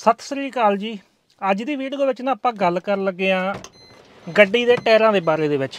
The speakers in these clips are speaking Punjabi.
ਸਤਿ ਸ੍ਰੀ ਅਕਾਲ ਜੀ ਅੱਜ ਦੀ ਵੀਡੀਓ ਵਿੱਚ ਨਾ ਆਪਾਂ ਗੱਲ ਕਰਨ ਲੱਗੇ ਆ ਗੱਡੀ ਦੇ ਟਾਇਰਾਂ ਦੇ ਬਾਰੇ ਦੇ ਵਿੱਚ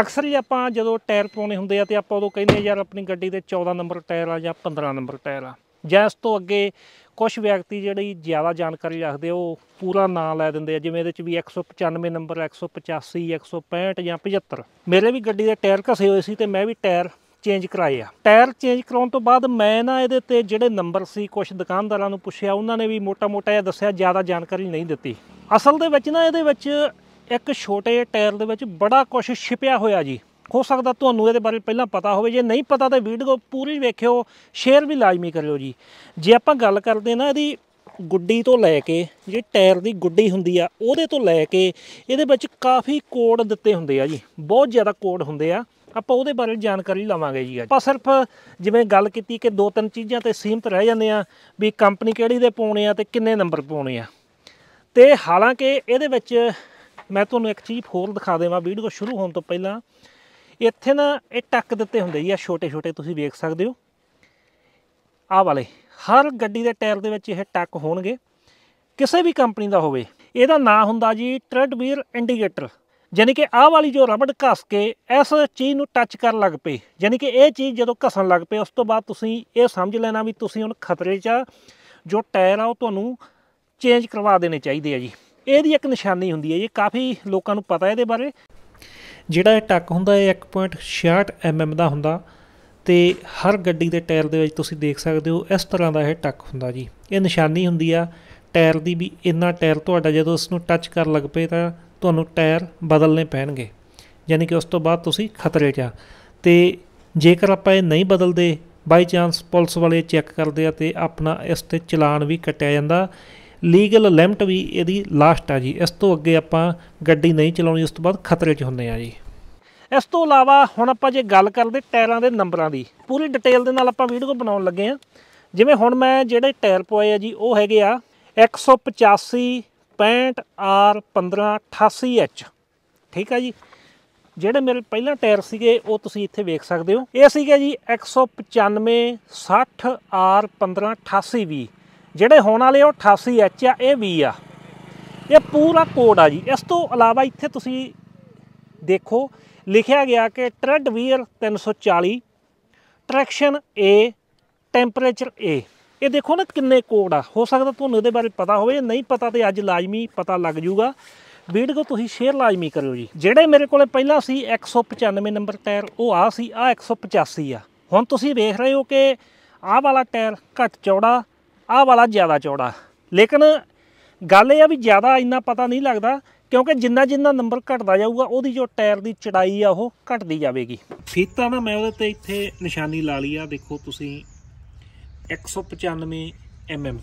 ਅਕਸਰ ਹੀ ਆਪਾਂ ਜਦੋਂ ਟਾਇਰ ਪਾਉਣੇ ਹੁੰਦੇ ਆ ਤੇ ਆਪਾਂ ਉਦੋਂ ਕਹਿੰਦੇ ਯਾਰ ਆਪਣੀ ਗੱਡੀ ਦੇ 14 ਨੰਬਰ ਟਾਇਰ ਆ ਜਾਂ 15 ਨੰਬਰ ਟਾਇਰ ਆ ਜਾਂ ਇਸ ਤੋਂ ਅੱਗੇ ਕੁਝ ਵਿਅਕਤੀ ਜਿਹੜੀ ਜ਼ਿਆਦਾ ਜਾਣਕਾਰੀ ਰੱਖਦੇ ਉਹ ਪੂਰਾ ਨਾਮ ਲੈ ਦਿੰਦੇ ਆ ਜਿਵੇਂ ਇਹਦੇ ਚ ਵੀ 195 ਨੰਬਰ 185 165 ਜਾਂ 75 ਮੇਰੇ ਵੀ ਗੱਡੀ ਦੇ ਟਾਇਰ ਘਸੇ ਹੋਏ ਸੀ ਤੇ ਮੈਂ ਵੀ ਟਾਇਰ ਚੇਂਜ ਕਰਾਏ ਆ ਟਾਇਰ ਚੇਂਜ ਕਰਾਉਣ ਤੋਂ ਬਾਅਦ ਮੈਂ ਨਾ ਇਹਦੇ ਤੇ ਜਿਹੜੇ ਨੰਬਰ ਸੀ ਕੁਝ ਦੁਕਾਨਦਾਰਾਂ ਨੂੰ ਪੁੱਛਿਆ ਉਹਨਾਂ ਨੇ ਵੀ ਮੋਟਾ-ਮੋਟਾ ਇਹ ਦੱਸਿਆ ਜ਼ਿਆਦਾ ਜਾਣਕਾਰੀ ਨਹੀਂ ਦਿੱਤੀ ਅਸਲ ਦੇ ਵਿੱਚ ਨਾ ਇਹਦੇ ਵਿੱਚ ਇੱਕ ਛੋਟੇ ਟਾਇਰ ਦੇ ਵਿੱਚ ਬੜਾ ਕੁਝ ਛਿਪਿਆ ਹੋਇਆ ਜੀ ਹੋ ਸਕਦਾ ਤੁਹਾਨੂੰ ਇਹਦੇ ਬਾਰੇ ਪਹਿਲਾਂ ਪਤਾ ਹੋਵੇ ਜੇ ਨਹੀਂ ਪਤਾ ਤਾਂ ਵੀਡੀਓ ਪੂਰੀ ਵੇਖਿਓ ਸ਼ੇਅਰ ਵੀ ਲਾਜ਼ਮੀ ਕਰਿਓ ਜੀ ਜੇ ਆਪਾਂ ਗੱਲ ਕਰਦੇ ਨਾ ਇਹਦੀ ਗੁੱਡੀ ਤੋਂ ਲੈ ਕੇ ਜੇ ਟਾਇਰ ਦੀ ਗੁੱਡੀ ਹੁੰਦੀ ਆ ਉਹਦੇ ਤੋਂ ਲੈ ਕੇ ਇਹਦੇ ਵਿੱਚ ਕਾਫੀ ਕੋਡ ਦਿੱਤੇ ਹੁੰਦੇ ਆ ਜੀ ਬਹੁਤ ਜ਼ਿਆਦਾ ਕੋਡ ਹੁੰਦੇ ਆ ਆਪਾਂ ਉਹਦੇ ਬਾਰੇ ਜਾਣਕਾਰੀ ਲਵਾਂਗੇ ਜੀ ਆਪਾਂ ਸਿਰਫ ਜਿਵੇਂ ਗੱਲ ਕੀਤੀ ਕਿ ਦੋ ਤਿੰਨ ਚੀਜ਼ਾਂ ਤੇ ਸੀਮਤ ਰਹਿ ਜਾਂਦੇ ਆ ਵੀ ਕੰਪਨੀ ਕਿਹੜੀ ਦੇ ਪਾਉਣੇ ਆ ਤੇ ਕਿੰਨੇ ਨੰਬਰ ਪਾਉਣੇ ਆ ਤੇ ਹਾਲਾਂਕਿ ਇਹਦੇ ਵਿੱਚ ਮੈਂ ਤੁਹਾਨੂੰ ਇੱਕ ਚੀਜ਼ ਹੋਰ ਦਿਖਾ ਦੇਵਾਂ ਵੀਡੀਓ ਸ਼ੁਰੂ ਹੋਣ ਤੋਂ ਪਹਿਲਾਂ ਇੱਥੇ ਨਾ ਇਹ ਟੱਕ ਦਿੱਤੇ ਹੁੰਦੇ ਜੀ ਆ ਛੋਟੇ ਛੋਟੇ ਤੁਸੀਂ ਵੇਖ ਸਕਦੇ ਹੋ ਆਹ ਵਾਲੇ ਹਰ ਗੱਡੀ ਦੇ ਟਾਇਰ ਦੇ ਵਿੱਚ ਇਹ ਟੱਕ ਹੋਣਗੇ ਕਿਸੇ ਵੀ ਕੰਪਨੀ ਦਾ ਹੋਵੇ ਇਹਦਾ ਨਾਂ ਹੁੰਦਾ ਜੀ ਟ੍ਰੈਡ ਵੀਅਰ ਇੰਡੀਕੇਟਰ ਯਾਨੀ ਕਿ ਆਹ ਵਾਲੀ ਜੋ ਰਬੜ ਘਸ ਕੇ ਇਸ ਚੀਜ਼ ਨੂੰ ਟੱਚ ਕਰਨ ਲੱਗ ਪਏ ਯਾਨੀ ਕਿ ਇਹ ਚੀਜ਼ ਜਦੋਂ ਘਸਣ ਲੱਗ ਪਏ ਉਸ ਤੋਂ ਬਾਅਦ ਤੁਸੀਂ ਇਹ ਸਮਝ ਲੈਣਾ ਵੀ ਤੁਸੀਂ ਹੁਣ ਖਤਰੇ 'ਚ ਆ ਜੋ ਟਾਇਰ ਆ ਉਹ ਤੁਹਾਨੂੰ ਚੇਂਜ ਕਰਵਾ ਦੇਣੇ ਚਾਹੀਦੇ ਆ ਜੀ ਇਹਦੀ ਇੱਕ ਨਿਸ਼ਾਨੀ ਹੁੰਦੀ ਹੈ ਜੀ ਕਾਫੀ ਲੋਕਾਂ ਨੂੰ ਪਤਾ ਇਹਦੇ ਬਾਰੇ ਜਿਹੜਾ ਇਹ ਟੱਕ ਹੁੰਦਾ ਇਹ 1.66 mm ਦਾ ਹੁੰਦਾ ਤੇ ਹਰ ਗੱਡੀ ਦੇ ਟਾਇਰ ਦੇ ਵਿੱਚ ਤੁਸੀਂ ਦੇਖ ਸਕਦੇ ਹੋ ਇਸ ਤਰ੍ਹਾਂ ਦਾ ਇਹ ਟੱਕ ਹੁੰਦਾ ਜੀ ਇਹ ਨਿਸ਼ਾਨੀ ਹੁੰਦੀ ਆ ਟਾਇਰ ਦੀ ਵੀ ਇੰਨਾ ਟਾਇਰ ਤੁਹਾਡਾ ਜਦੋਂ ਉਸ ਨੂੰ ਟੱਚ ਕਰਨ ਲੱਗ ਪਏ ਤਾਂ ਤੁਹਾਨੂੰ ਟਾਇਰ ਬਦਲਨੇ ਪੈਣਗੇ ਯਾਨੀ ਕਿ ਉਸ ਤੋਂ ਬਾਅਦ ਤੁਸੀਂ ਖਤਰੇ 'ਚ ਆ ਤੇ ਜੇਕਰ ਆਪਾਂ ਇਹ ਨਹੀਂ ਬਦਲਦੇ ਬਾਈ ਚਾਂਸ ਪੁਲਿਸ ਵਾਲੇ ਚੈੱਕ ਕਰਦੇ ਆ ਤੇ ਆਪਣਾ ਇਸ ਤੇ ਚਲਾਨ ਵੀ ਕੱਟਿਆ ਜਾਂਦਾ ਲੀਗਲ ਲਿਮਟ ਵੀ ਇਹਦੀ ਲਾਸਟ ਆ ਜੀ ਇਸ ਤੋਂ ਅੱਗੇ ਆਪਾਂ ਗੱਡੀ ਨਹੀਂ ਚਲਾਉਣੀ ਉਸ ਤੋਂ ਬਾਅਦ ਖਤਰੇ 'ਚ ਹੁੰਦੇ ਆ ਜੀ ਇਸ ਤੋਂ ਇਲਾਵਾ ਹੁਣ ਆਪਾਂ ਜੇ ਗੱਲ ਕਰਦੇ ਟਾਇਰਾਂ ਦੇ ਨੰਬਰਾਂ ਦੀ ਪੂਰੀ ਡਿਟੇਲ ਦੇ ਨਾਲ ਆਪਾਂ ਵੀਡੀਓ ਬਣਾਉਣ ਲੱਗੇ ਆ ਜਿਵੇਂ ਹੁਣ ਮੈਂ ਜਿਹੜੇ ਟਾਇਰ ਪਵਾਏ ਆ ਜੀ ਉਹ ਹੈਗੇ ਆ 185 65R1588H ਠੀਕ ਆ ਜੀ ਜਿਹੜੇ ਮੇਰੇ ਪਹਿਲਾਂ ਟਾਇਰ ਸੀਗੇ ਉਹ ਤੁਸੀਂ ਇੱਥੇ ਵੇਖ ਸਕਦੇ ਹੋ ਇਹ ਸੀਗਾ ਜੀ 195 ਜਿਹੜੇ ਹੋਣ ਵਾਲੇ ਉਹ 88H ਆ ਇਹ V ਆ ਇਹ ਪੂਰਾ ਕੋਡ ਆ ਜੀ ਇਸ ਤੋਂ ਇਲਾਵਾ ਇੱਥੇ ਤੁਸੀਂ ਦੇਖੋ ਲਿਖਿਆ ਗਿਆ ਕਿ tread wear 340 traction A temperature A ਇਹ ਦੇਖੋ ਨਾ ਕਿੰਨੇ ਕੋਡ ਆ ਹੋ ਸਕਦਾ ਤੁਹਾਨੂੰ ਇਹਦੇ ਬਾਰੇ ਪਤਾ ਹੋਵੇ ਨਹੀਂ ਪਤਾ ਤੇ ਅੱਜ ਲਾਜ਼ਮੀ ਪਤਾ ਲੱਗ ਜੂਗਾ ਵੀਡੀਓ ਤੁਸੀਂ ਸ਼ੇਅਰ ਲਾਜ਼ਮੀ ਕਰਿਓ ਜੀ ਜਿਹੜੇ ਮੇਰੇ ਕੋਲੇ ਪਹਿਲਾਂ ਸੀ 195 ਨੰਬਰ ਟਾਇਰ ਉਹ ਆ ਸੀ ਆ 185 ਆ ਹੁਣ ਤੁਸੀਂ ਵੇਖ ਰਹੇ ਹੋ ਕਿ ਆਹ ਵਾਲਾ ਟਾਇਰ ਘੱਟ ਚੌੜਾ ਆਹ ਵਾਲਾ ਜ਼ਿਆਦਾ ਚੌੜਾ ਲੇਕਿਨ ਗੱਲ ਇਹ ਆ ਵੀ ਜ਼ਿਆਦਾ ਇੰਨਾ ਪਤਾ ਨਹੀਂ ਲੱਗਦਾ ਕਿਉਂਕਿ ਜਿੰਨਾ ਜਿੰਨਾ ਨੰਬਰ ਘਟਦਾ ਜਾਊਗਾ ਉਹਦੀ ਜੋ ਟਾਇਰ ਦੀ ਚੜਾਈ ਆ ਉਹ ਘਟਦੀ ਜਾਵੇਗੀ ਫੀਤਾ ਨਾ ਮੈਂ ਉਹਦੇ ਤੇ ਇੱਥੇ ਨਿਸ਼ਾਨੀ ਲਾ ਲਈ ਆ ਦੇਖੋ ਤੁਸੀਂ 195 mm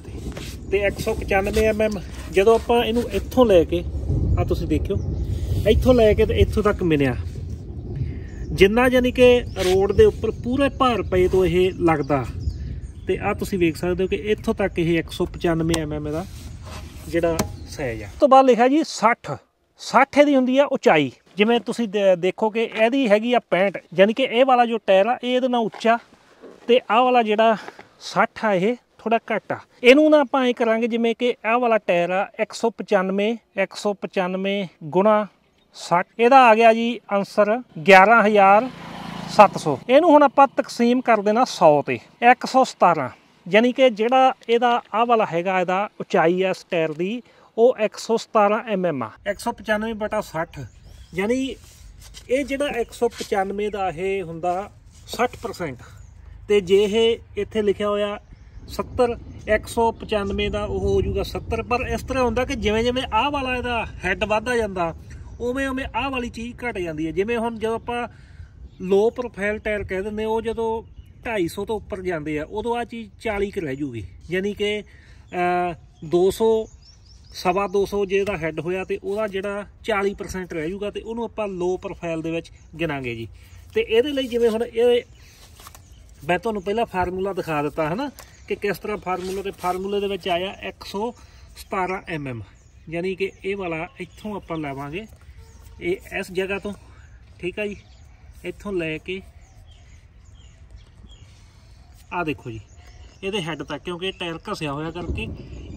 ਤੇ ਤੇ 195 mm ਜਦੋਂ ਆਪਾਂ ਇਹਨੂੰ ਇੱਥੋਂ ਲੈ ਕੇ ਆ ਤੁਸੀਂ ਦੇਖਿਓ ਇੱਥੋਂ ਲੈ ਕੇ ਤੇ ਇੱਥੋਂ ਤੱਕ ਮਿਲਿਆ ਜਿੰਨਾ ਯਾਨੀ ਕਿ ਰੋਡ ਦੇ ਉੱਪਰ ਪੂਰੇ ਭਾਰ ਪਏ ਤੋਂ ਇਹ ਲੱਗਦਾ ਤੇ ਆ ਤੁਸੀਂ ਵੇਖ ਸਕਦੇ ਹੋ ਕਿ ਇੱਥੋਂ ਤੱਕ ਇਹ 195 mm ਦਾ ਜਿਹੜਾ ਸਾਈਜ਼ ਆ ਤੋਂ ਬਾਅਦ ਲਿਖਿਆ ਜੀ 60 60 ਦੀ ਹੁੰਦੀ ਆ ਉਚਾਈ ਜਿਵੇਂ ਤੁਸੀਂ ਦੇਖੋ ਕਿ ਇਹਦੀ ਹੈਗੀ ਆ 65 ਯਾਨੀ ਕਿ ਇਹ ਵਾਲਾ ਜੋ ਟਾਇਰ ਆ ਇਹ ਇਹਦੇ ਨਾਲ ਉੱਚਾ ਤੇ ਆਹ ਵਾਲਾ ਜਿਹੜਾ 60 ਆ ਇਹ ਥੋੜਾ ਘੱਟ ਆ ਇਹਨੂੰ ਨਾ ਆਪਾਂ ਐ ਕਰਾਂਗੇ ਜਿਵੇਂ ਕਿ ਆਹ ਵਾਲਾ ਟਾਇਰ ਆ 195 195 ਗੁਣਾ 60 ਇਹਦਾ ਆ ਗਿਆ ਜੀ ਆਨਸਰ 11700 ਇਹਨੂੰ ਹੁਣ ਆਪਾਂ ਤਕਸੀਮ ਕਰ ਦੇਣਾ 100 ਤੇ 117 ਯਾਨੀ ਕਿ ਜਿਹੜਾ ਇਹਦਾ ਆਹ ਵਾਲਾ ਹੈਗਾ ਇਹਦਾ ਉਚਾਈ ਆ ਸਟੈਰ ਦੀ ਉਹ 117 mm ਆ 195 ਬਟਾ 60 ਯਾਨੀ ਇਹ ਜਿਹੜਾ 195 ਦਾ ਇਹ ਹੁੰਦਾ 60% ਤੇ ਜੇ ਇਹ ਇੱਥੇ ਲਿਖਿਆ ਹੋਇਆ 70 195 ਦਾ ਉਹ ਹੋ ਜਾਊਗਾ 70 ਪਰ ਇਸ ਤਰ੍ਹਾਂ ਹੁੰਦਾ ਕਿ ਜਿਵੇਂ ਜਿਵੇਂ ਆਹ ਵਾਲਾ ਇਹਦਾ ਹੈੱਡ ਵਧਦਾ ਜਾਂਦਾ ਉਵੇਂ ਉਵੇਂ ਆਹ ਵਾਲੀ ਚੀਜ਼ ਘਟ ਜਾਂਦੀ ਹੈ ਜਿਵੇਂ ਹੁਣ ਜਦੋਂ ਆਪਾਂ ਲੋ ਪ੍ਰੋਫਾਈਲ ਟਾਇਰ ਕਹਿ ਦਿੰਦੇ ਉਹ ਜਦੋਂ 250 ਤੋਂ ਉੱਪਰ ਜਾਂਦੇ ਆ ਉਦੋਂ ਆ ਚੀਜ਼ 40 ਕਿ ਰਹਿ ਜੂਗੀ ਯਾਨੀ ਕਿ 200 ਸਵਾ 200 ਜੇ ਦਾ ਹੈੱਡ ਹੋਇਆ ਤੇ ਉਹਦਾ ਜਿਹੜਾ 40% ਰਹਿ ਜੂਗਾ ਤੇ ਉਹਨੂੰ ਆਪਾਂ ਲੋ ਪ੍ਰੋਫਾਈਲ ਦੇ ਵਿੱਚ ਗਿਣਾਂਗੇ ਜੀ ਤੇ ਇਹਦੇ ਲਈ ਜਿਵੇਂ ਹੁਣ ਇਹ ਮੈਂ ਤੁਹਾਨੂੰ ਪਹਿਲਾਂ ਫਾਰਮੂਲਾ ਦਿਖਾ ਦਿੱਤਾ ਹਨਾ ਕਿ ਕਿਸ ਤਰ੍ਹਾਂ ਫਾਰਮੂਲਾ ਤੇ ਫਾਰਮੂਲੇ ਦੇ ਵਿੱਚ ਆਇਆ 117 mm ਯਾਨੀ ਕਿ ਇਹ ਵਾਲਾ ਇੱਥੋਂ ਆਪਾਂ ਲਾਵਾਂਗੇ ਇਹ ਇਸ ਜਗ੍ਹਾ ਤੋਂ ਠੀਕ ਆ ਜੀ ਇੱਥੋਂ ਲੈ ਕੇ ਆ ਦੇਖੋ ਜੀ ਇਹਦੇ ਹੈੱਡ ਤੱਕ ਕਿਉਂਕਿ ਟਾਇਰ ਘਸਿਆ ਹੋਇਆ ਕਰਕੇ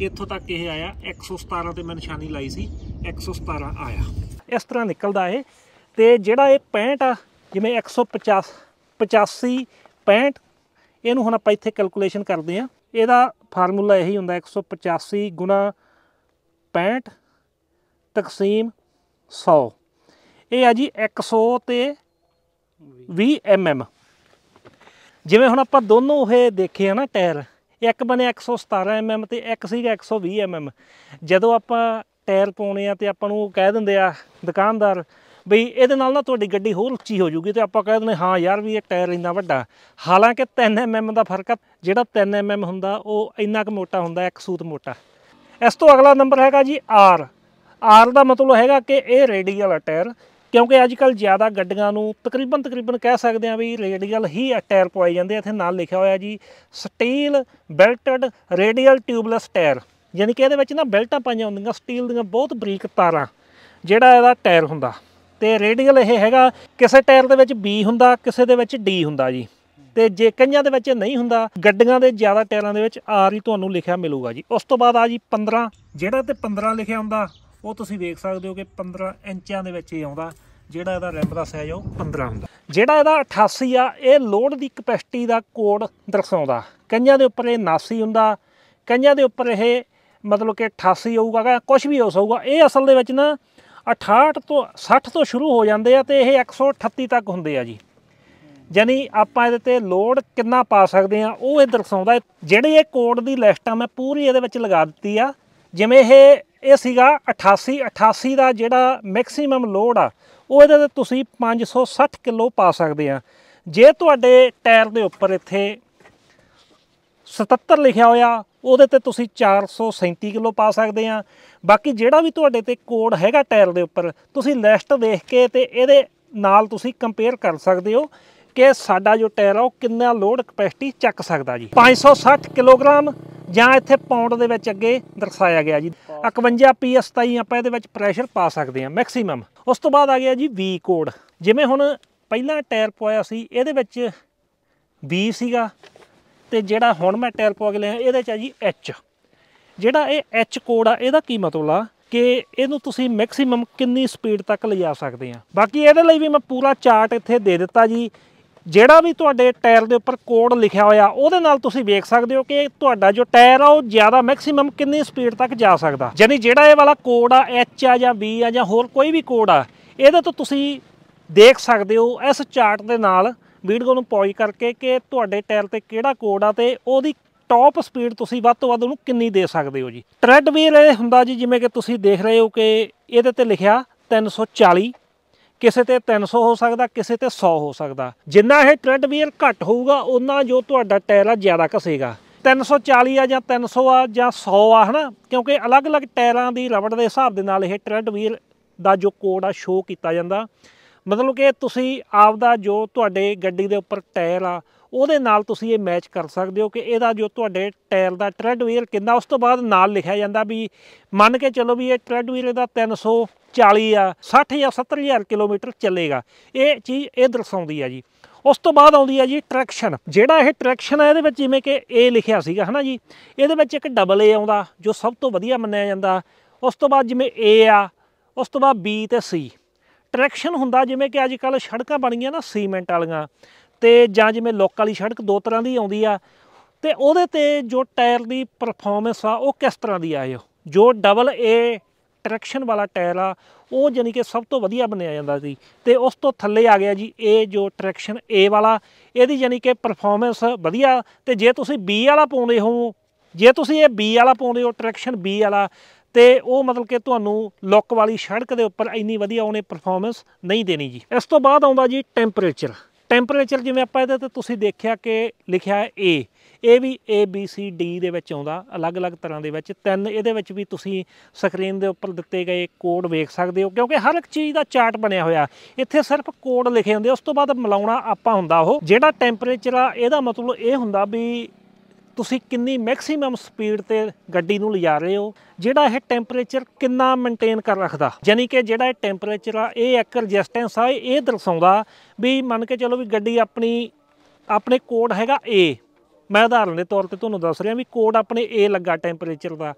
ਇੱਥੋਂ ਤੱਕ ਇਹ ਆਇਆ 117 ਤੇ ਮੈਂ ਨਿਸ਼ਾਨੀ ਲਾਈ ਸੀ 117 ਆਇਆ ਇਸ ਤਰ੍ਹਾਂ ਨਿਕਲਦਾ ਇਹ ਤੇ ਜਿਹੜਾ ਇਹ 65 ਆ ਜਿਵੇਂ 150 85 65 ਇਹਨੂੰ ਹੁਣ ਆਪਾਂ ਇੱਥੇ ਕੈਲਕੂਲੇਸ਼ਨ ਕਰਦੇ ਆ ਇਹਦਾ ਫਾਰਮੂਲਾ ਇਹੀ ਹੁੰਦਾ 185 ਗੁਣਾ 65 ਤਕਸੀਮ 100 ਇਹ ਆ ਜੀ 100 ਤੇ 20 mm ਜਿਵੇਂ ਹੁਣ ਆਪਾਂ ਦੋਨੋਂ ਇਹ ਦੇਖੇ ਆ ਨਾ ਟਾਇਰ ਇੱਕ ਬਣੇ 117 mm ਤੇ ਇੱਕ ਸੀਗਾ 120 mm ਜਦੋਂ ਆਪਾਂ ਟਾਇਰ ਪਾਉਣੇ ਆ ਤੇ ਆਪਾਂ ਨੂੰ ਕਹਿ ਦਿੰਦੇ ਆ ਦੁਕਾਨਦਾਰ ਬਈ ਇਹਦੇ ਨਾਲ ਨਾ ਤੁਹਾਡੀ ਗੱਡੀ ਹੋਰ ਉੱਚੀ ਹੋ ਜੂਗੀ ਤੇ ਆਪਾਂ ਕਹਿੰਦੇ ਨੇ ਹਾਂ ਯਾਰ ਵੀ ਇਹ ਟਾਇਰ ਇੰਨਾ ਵੱਡਾ ਹਾਲਾਂਕਿ 3 ਐਮਐਮ ਦਾ ਫਰਕ ਆ ਜਿਹੜਾ 3 ਐਮਐਮ ਹੁੰਦਾ ਉਹ ਇੰਨਾ ਕੁ ਮੋਟਾ ਹੁੰਦਾ ਇੱਕ ਸੂਤ ਮੋਟਾ ਇਸ ਤੋਂ ਅਗਲਾ ਨੰਬਰ ਹੈਗਾ ਜੀ R R ਦਾ ਮਤਲਬ ਹੈਗਾ ਕਿ ਇਹ ਰੇਡੀਅਲ ਟਾਇਰ ਕਿਉਂਕਿ ਅੱਜ ਕੱਲ ਜ਼ਿਆਦਾ ਗੱਡੀਆਂ ਨੂੰ ਤਕਰੀਬਨ ਤਕਰੀਬਨ ਕਹਿ ਸਕਦੇ ਆ ਵੀ ਰੇਡੀਅਲ ਹੀ ਟਾਇਰ ਪਵਾਏ ਜਾਂਦੇ ਇੱਥੇ ਨਾਲ ਲਿਖਿਆ ਹੋਇਆ ਜੀ steel belted radial tubeless tyre ਯਾਨੀ ਕਿ ਇਹਦੇ ਵਿੱਚ ਨਾ ਬੈਲਟਾਂ ਪਾਈਆਂ ਹੁੰਦੀਆਂ ਸਟੀਲ ਦੀਆਂ ਬਹੁਤ ਬਰੀਕ ਤਾਰਾਂ ਜਿਹੜਾ ਇਹਦਾ ਟਾਇਰ ਹੁੰਦਾ ਤੇ ਰੇਡੀਅਲ ਇਹ ਹੈਗਾ ਕਿਸੇ ਟਾਇਰ ਦੇ ਵਿੱਚ B ਹੁੰਦਾ ਕਿਸੇ ਦੇ ਵਿੱਚ D ਹੁੰਦਾ ਜੀ ਤੇ ਜੇ ਕਈਆਂ ਦੇ ਵਿੱਚ ਨਹੀਂ ਹੁੰਦਾ ਗੱਡੀਆਂ ਦੇ ਜ਼ਿਆਦਾ ਟਾਇਰਾਂ ਦੇ ਵਿੱਚ R ਹੀ ਤੁਹਾਨੂੰ ਲਿਖਿਆ ਮਿਲੂਗਾ ਜੀ ਉਸ ਤੋਂ ਬਾਅਦ ਆ ਜੀ 15 ਜਿਹੜਾ ਤੇ 15 ਲਿਖਿਆ ਹੁੰਦਾ ਉਹ ਤੁਸੀਂ ਵੇਖ ਸਕਦੇ ਹੋ ਕਿ 15 ਇੰਚਾਂ ਦੇ ਵਿੱਚ ਹੀ ਆਉਂਦਾ ਜਿਹੜਾ ਇਹਦਾ ਰਿਮ ਦਾ ਸਾਈਜ਼ ਉਹ 15 ਹੁੰਦਾ ਜਿਹੜਾ ਇਹਦਾ 88 ਆ ਇਹ ਲੋਡ ਦੀ ਕਪੈਸਿਟੀ ਦਾ ਕੋਡ ਦਰਸਾਉਂਦਾ ਕਈਆਂ ਦੇ ਉੱਪਰ ਇਹ 89 ਹੁੰਦਾ ਕਈਆਂ ਦੇ ਉੱਪਰ ਇਹ ਮਤਲਬ ਕਿ 88 ਹੋਊਗਾ ਕੁਝ ਵੀ ਹੋ ਸਕੂਗਾ ਇਹ ਅਸਲ ਦੇ ਵਿੱਚ ਨਾ 68 ਤੋਂ 60 ਤੋਂ ਸ਼ੁਰੂ ਹੋ ਜਾਂਦੇ ਆ ਤੇ ਇਹ 138 ਤੱਕ ਹੁੰਦੇ ਆ ਜੀ ਯਾਨੀ ਆਪਾਂ ਇਹਦੇ ਤੇ ਲੋਡ ਕਿੰਨਾ ਪਾ ਸਕਦੇ ਆ ਉਹ ਇਹ ਦਰਸਾਉਂਦਾ ਜਿਹੜੇ ਇਹ ਕੋਡ ਦੀ ਲਿਸਟ ਆ ਮੈਂ ਪੂਰੀ ਇਹਦੇ ਵਿੱਚ ਲਗਾ ਦਿੱਤੀ ਆ ਜਿਵੇਂ ਇਹ ਇਹ ਸੀਗਾ 88 88 ਦਾ ਜਿਹੜਾ ਮੈਕਸਿਮਮ ਲੋਡ ਆ ਉਹ ਇਹਦੇ ਤੇ ਤੁਸੀਂ 560 ਕਿਲੋ ਪਾ ਸਕਦੇ ਆ ਜੇ ਤੁਹਾਡੇ ਟਾਇਰ ਦੇ ਉੱਪਰ ਇੱਥੇ 77 ਲਿਖਿਆ ਹੋਇਆ ਉਹਦੇ ਤੇ ਤੁਸੀਂ 437 ਕਿਲੋ ਪਾ ਸਕਦੇ ਆ ਬਾਕੀ ਜਿਹੜਾ ਵੀ ਤੁਹਾਡੇ ਤੇ ਕੋਡ ਹੈਗਾ ਟਾਇਰ ਦੇ ਉੱਪਰ ਤੁਸੀਂ ਲਿਸਟ ਵੇਖ ਕੇ ਤੇ ਇਹਦੇ ਨਾਲ ਤੁਸੀਂ ਕੰਪੇਅਰ ਕਰ ਸਕਦੇ ਹੋ ਕਿ ਸਾਡਾ ਜੋ ਟਾਇਰ ਆ ਉਹ ਕਿੰਨਾ ਲੋਡ ਕਪੈਸਿਟੀ ਚੱਕ ਸਕਦਾ ਜੀ 560 ਕਿਲੋਗ੍ਰਾਮ ਜਾਂ ਇੱਥੇ ਪਾਉਂਡ ਦੇ ਵਿੱਚ ਅੱਗੇ ਦਰਸਾਇਆ ਗਿਆ ਜੀ 51 ਪੀਐਸ 27 ਆਪਾਂ ਇਹਦੇ ਵਿੱਚ ਪ੍ਰੈਸ਼ਰ ਪਾ ਸਕਦੇ ਆ ਮੈਕਸਿਮਮ ਉਸ ਤੋਂ ਬਾਅਦ ਆ ਗਿਆ ਜੀ ਵੀ ਕੋਡ ਜਿਵੇਂ ਹੁਣ ਪਹਿਲਾਂ ਟਾਇਰ ਪਾਇਆ ਸੀ ਇਹਦੇ ਵਿੱਚ ਵੀ ਸੀਗਾ ਤੇ ਜਿਹੜਾ ਹੁਣ ਮੈਂ ਟਾਇਰ ਪਵਾ ਕੇ ਲਿਆ ਇਹਦੇ ਚ ਆ ਜੀ ਐਚ ਜਿਹੜਾ ਇਹ ਐਚ ਕੋਡ ਆ ਇਹਦਾ ਕੀ ਮਤਲਬ ਆ ਕਿ ਇਹਨੂੰ ਤੁਸੀਂ ਮੈਕਸਿਮਮ ਕਿੰਨੀ ਸਪੀਡ ਤੱਕ ਜਾ ਸਕਦੇ ਆ ਬਾਕੀ ਇਹਦੇ ਲਈ ਵੀ ਮੈਂ ਪੂਰਾ ਚਾਰਟ ਇੱਥੇ ਦੇ ਦਿੱਤਾ ਜੀ ਜਿਹੜਾ ਵੀ ਤੁਹਾਡੇ ਟਾਇਰ ਦੇ ਉੱਪਰ ਕੋਡ ਲਿਖਿਆ ਹੋਇਆ ਉਹਦੇ ਨਾਲ ਤੁਸੀਂ ਵੇਖ ਸਕਦੇ ਹੋ ਕਿ ਤੁਹਾਡਾ ਜੋ ਟਾਇਰ ਆ ਉਹ ਜ਼ਿਆਦਾ ਮੈਕਸਿਮਮ ਕਿੰਨੀ ਸਪੀਡ ਤੱਕ ਜਾ ਸਕਦਾ ਯਾਨੀ ਜਿਹੜਾ ਇਹ ਵਾਲਾ ਕੋਡ ਆ ਐਚ ਆ ਜਾਂ ਬੀ ਆ ਜਾਂ ਹੋਰ ਕੋਈ ਵੀ ਕੋਡ ਆ ਇਹਦੇ ਤੋਂ ਤੁਸੀਂ ਦੇਖ ਸਕਦੇ ਹੋ ਇਸ ਚਾਰਟ ਦੇ ਨਾਲ ਵੀਡੀਓ ਨੂੰ ਪੌਜ਼ ਕਰਕੇ ਕਿ ਤੁਹਾਡੇ ਟਾਇਰ ਤੇ ਕਿਹੜਾ ਕੋਡ ਆ ਤੇ ਉਹਦੀ ਟੌਪ ਸਪੀਡ ਤੁਸੀਂ ਵੱਧ ਤੋਂ ਵੱਧ ਉਹਨੂੰ ਕਿੰਨੀ ਦੇ ਸਕਦੇ ਹੋ ਜੀ ਟ੍ਰੈਡ ਵੀਲ ਇਹ ਹੁੰਦਾ ਜੀ ਜਿਵੇਂ ਕਿ ਤੁਸੀਂ ਦੇਖ ਰਹੇ ਹੋ ਕਿ ਇਹਦੇ ਤੇ ਲਿਖਿਆ 340 ਕਿਸੇ ਤੇ 300 ਹੋ ਸਕਦਾ ਕਿਸੇ ਤੇ 100 ਹੋ ਸਕਦਾ ਜਿੰਨਾ ਇਹ ਟ੍ਰੈਡ ਵੀਲ ਘੱਟ ਹੋਊਗਾ ਉਹਨਾਂ ਜੋ ਤੁਹਾਡਾ ਟਾਇਰ ਆ ਜ਼ਿਆਦਾ ਘਸੇਗਾ 340 ਆ ਜਾਂ 300 ਆ ਜਾਂ 100 ਆ ਹਨਾ ਕਿਉਂਕਿ ਅਲੱਗ-ਅਲੱਗ ਟਾਇਰਾਂ ਦੀ ਰਬੜ ਦੇ ਹਿਸਾਬ ਦੇ ਨਾਲ ਇਹ ਟ੍ਰੈਡ ਵੀਲ ਦਾ ਜੋ ਕੋਡ ਆ ਸ਼ੋ ਕੀਤਾ ਜਾਂਦਾ ਮਤਲਬ ਕਿ ਤੁਸੀਂ ਆਪ ਦਾ ਜੋ ਤੁਹਾਡੇ ਗੱਡੀ ਦੇ ਉੱਪਰ ਟਾਇਰ ਆ ਉਹਦੇ ਨਾਲ ਤੁਸੀਂ ਇਹ ਮੈਚ ਕਰ ਸਕਦੇ ਹੋ ਕਿ ਇਹਦਾ ਜੋ ਤੁਹਾਡੇ ਟਾਇਰ ਦਾ ਟ੍ਰੈਡ ਵੀਲ ਕਿੰਨਾ ਉਸ ਤੋਂ ਬਾਅਦ ਨਾਲ ਲਿਖਿਆ ਜਾਂਦਾ ਵੀ ਮੰਨ ਕੇ ਚੱਲੋ ਵੀ ਇਹ ਟ੍ਰੈਡ ਵੀਲ ਦਾ 340 ਆ 60 ਜਾਂ 70000 ਕਿਲੋਮੀਟਰ ਚੱਲੇਗਾ ਇਹ ਚੀਜ਼ ਇਹ ਦਰਸਾਉਂਦੀ ਆ ਜੀ ਉਸ ਤੋਂ ਬਾਅਦ ਆਉਂਦੀ ਆ ਜੀ ਟ੍ਰੈਕਸ਼ਨ ਜਿਹੜਾ ਇਹ ਟ੍ਰੈਕਸ਼ਨ ਆ ਇਹਦੇ ਵਿੱਚ ਜਿਵੇਂ ਕਿ ਏ ਲਿਖਿਆ ਸੀਗਾ ਹਨਾ ਜੀ ਇਹਦੇ ਵਿੱਚ ਇੱਕ ਡਬਲ ਏ ਆਉਂਦਾ ਜੋ ਸਭ ਤੋਂ ਵਧੀਆ ਮੰਨਿਆ ਜਾਂਦਾ ਉਸ ਤੋਂ ਬਾਅਦ ਜਿਵੇਂ ਏ ਆ ਉਸ ਤੋਂ ਬਾਅਦ ਬੀ ਤੇ ਸੀ ਟਰੈਕਸ਼ਨ ਹੁੰਦਾ ਜਿਵੇਂ ਕਿ ਅੱਜ ਕੱਲ ਸੜਕਾਂ ਬਣ ਗਈਆਂ ਨਾ ਸੀਮੈਂਟ ਵਾਲੀਆਂ ਤੇ ਜਾਂ ਜਿਵੇਂ ਲੋਕ ਵਾਲੀ ਸੜਕ ਦੋ ਤਰ੍ਹਾਂ ਦੀ ਆਉਂਦੀ ਆ ਤੇ ਉਹਦੇ ਤੇ ਜੋ ਟਾਇਰ ਦੀ ਪਰਫਾਰਮੈਂਸ ਆ ਉਹ ਕਿਸ ਤਰ੍ਹਾਂ ਦੀ ਆਏ ਜੋ ਡਬਲ ਏ ਟਰੈਕਸ਼ਨ ਵਾਲਾ ਟਾਇਰ ਆ ਉਹ ਜਾਨੀ ਕਿ ਸਭ ਤੋਂ ਵਧੀਆ ਬਣਿਆ ਜਾਂਦਾ ਸੀ ਤੇ ਉਸ ਤੋਂ ਥੱਲੇ ਆ ਗਿਆ ਜੀ ਇਹ ਜੋ ਟਰੈਕਸ਼ਨ ਏ ਵਾਲਾ ਇਹਦੀ ਜਾਨੀ ਕਿ ਪਰਫਾਰਮੈਂਸ ਵਧੀਆ ਤੇ ਜੇ ਤੁਸੀਂ ਬੀ ਵਾਲਾ ਪਾਉਂਦੇ ਹੋ ਜੇ ਤੁਸੀਂ ਇਹ ਬੀ ਵਾਲਾ ਪਾਉਂਦੇ ਹੋ ਟਰੈਕਸ਼ਨ ਬੀ ਵਾਲਾ ਤੇ ਉਹ ਮਤਲਬ ਕਿ ਤੁਹਾਨੂੰ ਲੁੱਕ ਵਾਲੀ ਸੜਕ ਦੇ ਉੱਪਰ ਇੰਨੀ ਵਧੀਆ ਉਹਨੇ ਪਰਫਾਰਮੈਂਸ ਨਹੀਂ ਦੇਣੀ ਜੀ ਇਸ ਤੋਂ ਬਾਅਦ ਆਉਂਦਾ ਜੀ ਟੈਂਪਰੇਚਰ ਟੈਂਪਰੇਚਰ ਜਿਵੇਂ ਆਪਾਂ ਇਹਦੇ ਤੇ ਤੁਸੀਂ ਦੇਖਿਆ ਕਿ ਲਿਖਿਆ ਏ ਇਹ ਵੀ A B C D ਦੇ ਵਿੱਚ ਆਉਂਦਾ ਅਲੱਗ-ਅਲੱਗ ਤਰ੍ਹਾਂ ਦੇ ਵਿੱਚ ਤਿੰਨ ਇਹਦੇ ਵਿੱਚ ਵੀ ਤੁਸੀਂ ਸਕਰੀਨ ਦੇ ਉੱਪਰ ਦਿੱਤੇ ਗਏ ਕੋਡ ਵੇਖ ਸਕਦੇ ਹੋ ਕਿਉਂਕਿ ਹਰ ਇੱਕ ਚੀਜ਼ ਦਾ ਚਾਰਟ ਬਣਿਆ ਹੋਇਆ ਇੱਥੇ ਸਿਰਫ ਕੋਡ ਲਿਖੇ ਹੁੰਦੇ ਉਸ ਤੋਂ ਬਾਅਦ ਮਿਲਾਉਣਾ ਆਪਾਂ ਹੁੰਦਾ ਉਹ ਜਿਹੜਾ ਟੈਂਪਰੇਚਰ ਆ ਇਹਦਾ ਮਤਲਬ ਇਹ ਹੁੰਦਾ ਵੀ ਤੁਸੀਂ ਕਿੰਨੀ ਮੈਕਸਿਮਮ ਸਪੀਡ ਤੇ ਗੱਡੀ ਨੂੰ ਲਿਜਾ ਰਹੇ ਹੋ ਜਿਹੜਾ ਇਹ ਟੈਂਪਰੇਚਰ ਕਿੰਨਾ ਮੇਨਟੇਨ ਕਰ ਰੱਖਦਾ ਯਾਨੀ ਕਿ ਜਿਹੜਾ ਇਹ ਟੈਂਪਰੇਚਰ ਆ ਇਹ ਇੱਕ ਰੈਜ਼ਿਸਟੈਂਸ ਆ ਇਹ ਦਰਸਾਉਂਦਾ ਵੀ ਮੰਨ ਕੇ ਚੱਲੋ ਵੀ ਗੱਡੀ ਆਪਣੀ ਆਪਣੇ ਕੋਡ ਹੈਗਾ A ਮੈਂ ਉਦਾਹਰਨ ਦੇ ਤੌਰ ਤੇ ਤੁਹਾਨੂੰ ਦੱਸ ਰਿਹਾ ਵੀ ਕੋਡ ਆਪਣੇ A ਲੱਗਾ ਟੈਂਪਰੇਚਰ ਦਾ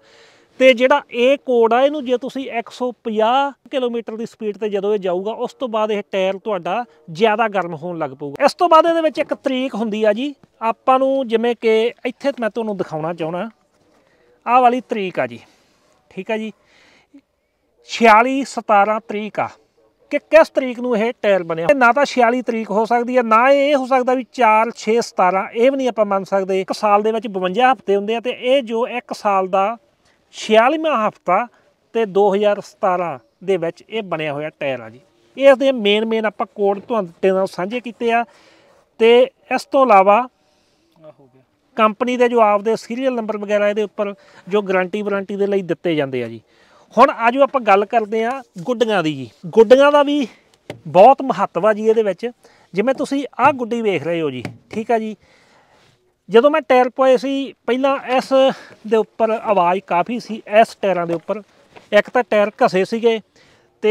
ਤੇ ਜਿਹੜਾ ਇਹ ਕੋਡ ਆ ਇਹਨੂੰ ਜੇ ਤੁਸੀਂ 150 ਕਿਲੋਮੀਟਰ ਦੀ ਸਪੀਡ ਤੇ ਜਦੋਂ ਇਹ ਜਾਊਗਾ ਉਸ ਤੋਂ ਬਾਅਦ ਇਹ ਟਾਇਰ ਤੁਹਾਡਾ ਜ਼ਿਆਦਾ ਗਰਮ ਹੋਣ ਲੱਗ ਪਊਗਾ ਇਸ ਤੋਂ ਬਾਅਦ ਇਹਦੇ ਵਿੱਚ ਇੱਕ ਤਰੀਕ ਹੁੰਦੀ ਆ ਜੀ ਆਪਾਂ ਨੂੰ ਜਿਵੇਂ ਕਿ ਇੱਥੇ ਮੈਂ ਤੁਹਾਨੂੰ ਦਿਖਾਉਣਾ ਚਾਹਣਾ ਆਹ ਵਾਲੀ ਤਰੀਕ ਆ ਜੀ ਠੀਕ ਆ ਜੀ 46 17 ਤਰੀਕ ਆ ਕਿ ਕਿਸ ਤਰੀਕ ਨੂੰ ਇਹ ਟਾਇਰ ਬਣਿਆ ਨਾ ਤਾਂ 46 ਤਰੀਕ ਹੋ ਸਕਦੀ ਹੈ ਨਾ ਇਹ ਹੋ ਸਕਦਾ ਵੀ 4 6 17 ਇਹ ਵੀ ਨਹੀਂ ਆਪਾਂ ਮੰਨ ਸਕਦੇ ਇੱਕ ਸਾਲ ਦੇ ਵਿੱਚ 52 ਹਫ਼ਤੇ ਹੁੰਦੇ ਆ ਤੇ ਇਹ ਜੋ ਇੱਕ ਸਾਲ ਦਾ 46ਵਾਂ ਹਫਤਾ ਤੇ 2017 ਦੇ ਵਿੱਚ ਇਹ ਬਣਿਆ ਹੋਇਆ ਟਾਇਰ ਆ ਜੀ ਇਸ ਦੇ ਮੇਨ ਮੇਨ ਆਪਾਂ ਕੋਡ ਤੁਹਾਨੂੰ ਨਾਲ ਸਾਂਝੇ ਕੀਤੇ ਆ ਤੇ ਇਸ ਤੋਂ ਇਲਾਵਾ ਹੋ ਗਿਆ ਕੰਪਨੀ ਦੇ ਜੋ ਆਪਦੇ ਸੀਰੀਅਲ ਨੰਬਰ ਵਗੈਰਾ ਇਹਦੇ ਉੱਪਰ ਜੋ ਗਾਰੰਟੀ ਵਾਰੰਟੀ ਦੇ ਲਈ ਦਿੱਤੇ ਜਾਂਦੇ ਆ ਜੀ ਹੁਣ ਆਜੋ ਆਪਾਂ ਗੱਲ ਕਰਦੇ ਆ ਗੁੱਡੀਆਂ ਦੀ ਜੀ ਗੁੱਡੀਆਂ ਦਾ ਵੀ ਬਹੁਤ ਮਹੱਤਵ ਆ ਜੀ ਇਹਦੇ ਵਿੱਚ ਜਿਵੇਂ ਤੁਸੀਂ ਆਹ ਗੁੱਡੀ ਵੇਖ ਰਹੇ ਹੋ ਜੀ ਠੀਕ ਆ ਜੀ ਜਦੋਂ ਮੈਂ ਟਾਇਰ ਪਾਏ ਸੀ ਪਹਿਲਾਂ ਇਸ ਦੇ ਉੱਪਰ ਆਵਾਜ਼ ਕਾਫੀ ਸੀ ਇਸ ਟਾਇਰਾਂ ਦੇ ਉੱਪਰ ਇੱਕ ਤਾਂ ਟਾਇਰ ਘਸੇ ਸੀਗੇ ਤੇ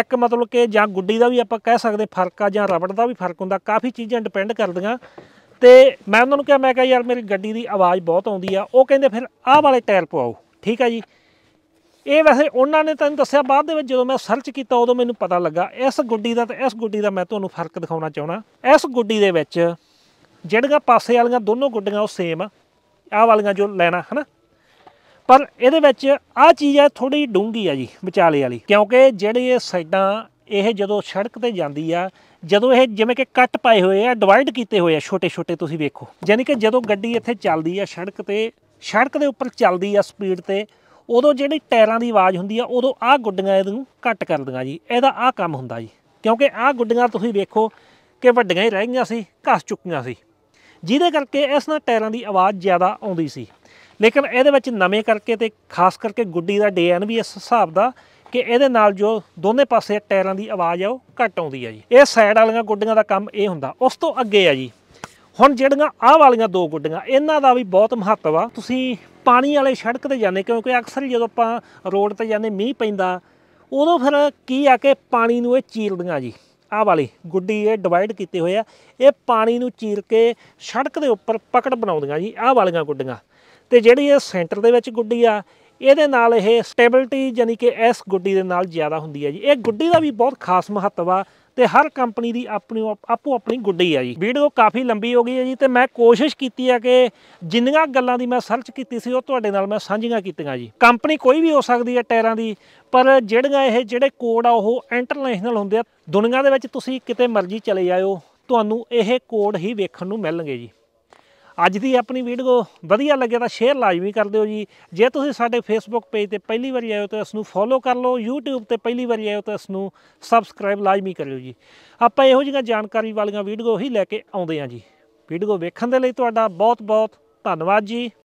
ਇੱਕ ਮਤਲਬ ਕਿ ਜਾਂ ਗੁੱਡੀ ਦਾ ਵੀ ਆਪਾਂ ਕਹਿ ਸਕਦੇ ਫਰਕ ਆ ਜਾਂ ਰਬੜ ਦਾ ਵੀ ਫਰਕ ਹੁੰਦਾ ਕਾਫੀ ਚੀਜ਼ਾਂ ਡਿਪੈਂਡ ਕਰਦੀਆਂ ਤੇ ਮੈਂ ਉਹਨਾਂ ਨੂੰ ਕਿਹਾ ਮੈਂ ਕਿਹਾ ਯਾਰ ਮੇਰੀ ਗੱਡੀ ਦੀ ਆਵਾਜ਼ ਬਹੁਤ ਆਉਂਦੀ ਆ ਉਹ ਕਹਿੰਦੇ ਫਿਰ ਆਹ ਵਾਲੇ ਟਾਇਰ ਪਵਾਓ ਠੀਕ ਆ ਜੀ ਇਹ ਵੈਸੇ ਉਹਨਾਂ ਨੇ ਤੁਹਾਨੂੰ ਦੱਸਿਆ ਬਾਅਦ ਦੇ ਵਿੱਚ ਜਦੋਂ ਮੈਂ ਸਰਚ ਕੀਤਾ ਉਦੋਂ ਮੈਨੂੰ ਪਤਾ ਲੱਗਾ ਇਸ ਗੁੱਡੀ ਦਾ ਤੇ ਇਸ ਗੁੱਡੀ ਦਾ ਮੈਂ ਤੁਹਾਨੂੰ ਫਰਕ ਦਿਖਾਉਣਾ ਚਾਹਣਾ ਇਸ ਗੁੱਡੀ ਦੇ ਵਿੱਚ ਜਿਹੜੀਆਂ ਪਾਸੇ ਵਾਲੀਆਂ ਦੋਨੋਂ ਗੁੱਡੀਆਂ ਉਹ ਸੇਮ ਆ ਆਹ ਵਾਲੀਆਂ ਜੋ ਲੈਣਾ ਹਨਾ ਪਰ ਇਹਦੇ ਵਿੱਚ ਆਹ ਚੀਜ਼ ਆ ਥੋੜੀ ਡੂੰਗੀ ਆ ਜੀ ਵਿਚਾਲੇ ਵਾਲੀ ਕਿਉਂਕਿ ਜਿਹੜੀ ਇਹ ਸਾਈਡਾਂ ਇਹ ਜਦੋਂ ਸੜਕ ਤੇ ਜਾਂਦੀ ਆ ਜਦੋਂ ਇਹ ਜਿਵੇਂ ਕਿ ਕੱਟ ਪਾਏ ਹੋਏ ਆ ਡਿਵਾਈਡ ਕੀਤੇ ਹੋਏ ਆ ਛੋਟੇ ਛੋਟੇ ਤੁਸੀਂ ਵੇਖੋ ਯਾਨੀ ਕਿ ਜਦੋਂ ਗੱਡੀ ਇੱਥੇ ਚੱਲਦੀ ਆ ਸੜਕ ਤੇ ਸੜਕ ਦੇ ਉੱਪਰ ਚੱਲਦੀ ਆ ਸਪੀਡ ਤੇ ਉਦੋਂ ਜਿਹੜੀ ਟਾਇਰਾਂ ਦੀ ਆਵਾਜ਼ ਹੁੰਦੀ ਆ ਉਦੋਂ ਆਹ ਗੁੱਡੀਆਂ ਇਹਨੂੰ ਕੱਟ ਕਰਦੀਆਂ ਜੀ ਇਹਦਾ ਆਹ ਕੰਮ ਹੁੰਦਾ ਜੀ ਕਿਉਂਕਿ ਆਹ ਗੁੱਡੀਆਂ ਤੁਸੀਂ ਵੇਖੋ ਕਿ ਵੱਡੀਆਂ ਹੀ ਰਹਿ ਗਈਆਂ ਸੀ ਘਸ ਚੁੱਕੀਆਂ ਸੀ ਜਿਹਦੇ ਕਰਕੇ ਇਸ ਨਾਲ ਟਾਇਰਾਂ ਦੀ ਆਵਾਜ਼ ਜ਼ਿਆਦਾ ਆਉਂਦੀ ਸੀ ਲੇਕਿਨ ਇਹਦੇ ਵਿੱਚ ਨਵੇਂ ਕਰਕੇ ਤੇ ਖਾਸ ਕਰਕੇ ਗੁੱਡੀ ਦਾ ਡੇਨ ਵੀ ਇਸ ਹਿਸਾਬ ਦਾ ਕਿ ਇਹਦੇ ਨਾਲ ਜੋ ਦੋਨੇ ਪਾਸੇ ਟਾਇਰਾਂ ਦੀ ਆਵਾਜ਼ ਆ ਉਹ ਘਟ ਆਉਂਦੀ ਆ ਜੀ ਇਹ ਸਾਈਡ ਵਾਲੀਆਂ ਗੁੱਡੀਆਂ ਦਾ ਕੰਮ ਇਹ ਹੁੰਦਾ ਉਸ ਤੋਂ ਅੱਗੇ ਆ ਜੀ ਹੁਣ ਜਿਹੜੀਆਂ ਆਹ ਵਾਲੀਆਂ ਦੋ ਗੁੱਡੀਆਂ ਇਹਨਾਂ ਦਾ ਵੀ ਬਹੁਤ ਮਹੱਤਵ ਆ ਤੁਸੀਂ ਪਾਣੀ ਵਾਲੇ ਸੜਕ ਤੇ ਜਾਂਦੇ ਕਿਉਂਕਿ ਅਕਸਰ ਜਦੋਂ ਆਪਾਂ ਰੋਡ ਤੇ ਜਾਂਦੇ ਮੀਂਹ ਪੈਂਦਾ ਉਦੋਂ ਫਿਰ ਕੀ ਆ ਕਿ ਪਾਣੀ ਨੂੰ ਇਹ ਚੀਰਦੀਆਂ ਜੀ ਆ ਵਾਲੀ ਗੁੱਡੀ ਇਹ ਡਿਵਾਈਡ ਕੀਤੇ ਹੋਏ ਆ ਇਹ ਪਾਣੀ ਨੂੰ ਚੀਰ ਕੇ ਸੜਕ ਦੇ ਉੱਪਰ ਪਕੜ ਬਣਾਉਂਦੀਆਂ ਜੀ ਆ ਵਾਲੀਆਂ ਗੁੱਡੀਆਂ ਤੇ ਜਿਹੜੀ ਇਹ ਸੈਂਟਰ ਦੇ ਵਿੱਚ ਗੁੱਡੀ ਆ ਇਹਦੇ ਨਾਲ ਇਹ ਸਟੇਬਿਲਟੀ ਯਾਨੀ ਕਿ ਇਸ ਗੁੱਡੀ ਦੇ ਨਾਲ ਜ਼ਿਆਦਾ ਹੁੰਦੀ ਹੈ ਜੀ ਇਹ ਗੁੱਡੀ ਦਾ ਵੀ ਬਹੁਤ ਖਾਸ ਮਹੱਤਵ ਆ ਤੇ ਹਰ ਕੰਪਨੀ ਦੀ ਆਪਣੀ ਆਪੋ ਆਪਣੀ ਗੁੱਡੀ ਆ ਜੀ ਵੀਡੀਓ ਕਾਫੀ ਲੰਬੀ ਹੋ ਗਈ ਹੈ ਜੀ ਤੇ ਮੈਂ ਕੋਸ਼ਿਸ਼ ਕੀਤੀ ਆ ਕਿ ਜਿੰਨੀਆਂ ਗੱਲਾਂ ਦੀ ਮੈਂ ਸਰਚ ਕੀਤੀ ਸੀ ਉਹ ਤੁਹਾਡੇ ਨਾਲ ਮੈਂ ਸਾਂਝੀਆਂ ਕੀਤੀਆਂ ਜੀ ਕੰਪਨੀ ਕੋਈ ਵੀ ਹੋ ਸਕਦੀ ਹੈ ਟਾਇਰਾਂ ਦੀ ਪਰ ਜਿਹੜੀਆਂ ਇਹ ਜਿਹੜੇ ਕੋਡ ਆ ਉਹ ਇੰਟਰਨੈਸ਼ਨਲ ਹੁੰਦੇ ਆ ਦੁਨੀਆ ਦੇ ਵਿੱਚ ਤੁਸੀਂ ਕਿਤੇ ਮਰਜ਼ੀ ਚਲੇ ਜਾਓ ਤੁਹਾਨੂੰ ਇਹ ਕੋਡ ਹੀ ਵੇਖਣ ਨੂੰ ਮਿਲਣਗੇ ਜੀ ਅੱਜ ਦੀ ਆਪਣੀ ਵੀਡੀਓ ਵਧੀਆ ਲੱਗੇ ਤਾਂ ਸ਼ੇਅਰ ਲਾਜ਼ਮੀ ਕਰ ਦਿਓ ਜੀ ਜੇ ਤੁਸੀਂ ਸਾਡੇ ਫੇਸਬੁੱਕ ਪੇਜ ਤੇ ਪਹਿਲੀ ਵਾਰੀ ਆਏ ਹੋ ਤਾਂ ਇਸ ਨੂੰ ਫੋਲੋ ਕਰ ਲਓ YouTube ਤੇ ਪਹਿਲੀ ਵਾਰੀ ਆਏ ਹੋ ਤਾਂ ਇਸ ਨੂੰ ਸਬਸਕ੍ਰਾਈਬ ਲਾਜ਼ਮੀ ਕਰਿਓ ਜੀ ਆਪਾਂ ਇਹੋ ਜਿਹੀਆਂ ਜਾਣਕਾਰੀ ਵਾਲੀਆਂ ਵੀਡੀਓ ਹੀ ਲੈ ਕੇ ਆਉਂਦੇ ਆਂ ਜੀ ਵੀਡੀਓ ਵੇਖਣ ਦੇ ਲਈ ਤੁਹਾਡਾ ਬਹੁਤ ਬਹੁਤ ਧੰਨਵਾਦ ਜੀ